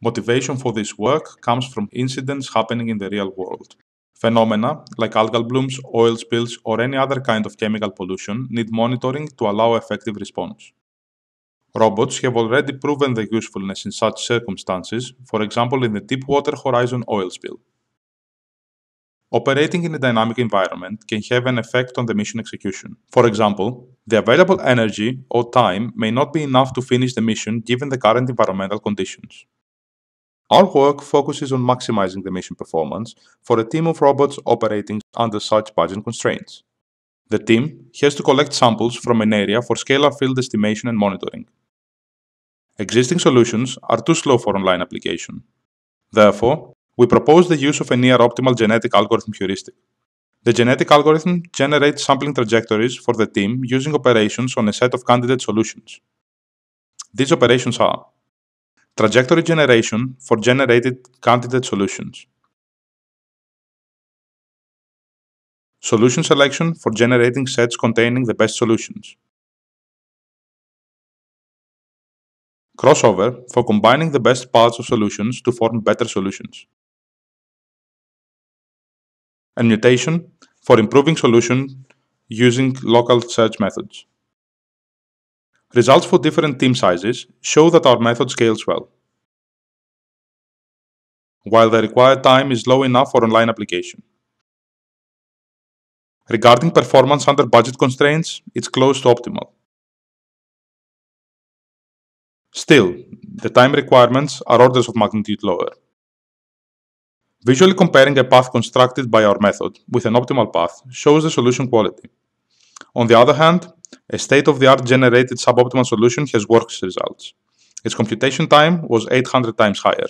Motivation for this work comes from incidents happening in the real world. Phenomena like algal blooms, oil spills, or any other kind of chemical pollution need monitoring to allow effective response. Robots have already proven their usefulness in such circumstances, for example, in the Deepwater Horizon oil spill. Operating in a dynamic environment can have an effect on the mission execution. For example, the available energy or time may not be enough to finish the mission given the current environmental conditions. Our work focuses on maximizing the mission performance for a team of robots operating under such budget constraints. The team has to collect samples from an area for scalar field estimation and monitoring. Existing solutions are too slow for online application. Therefore, we propose the use of a near-optimal genetic algorithm heuristic. The genetic algorithm generates sampling trajectories for the team using operations on a set of candidate solutions. These operations are trajectory generation for generated candidate solutions. Solution selection for generating sets containing the best solutions. Crossover for combining the best parts of solutions to form better solutions. And mutation for improving solution using local search methods. Results for different team sizes show that our method scales well, while the required time is low enough for online application. Regarding performance under budget constraints, it's close to optimal. Still, the time requirements are orders of magnitude lower. Visually comparing a path constructed by our method with an optimal path shows the solution quality. On the other hand, a state-of-the-art generated suboptimal solution has worse results. Its computation time was 800 times higher.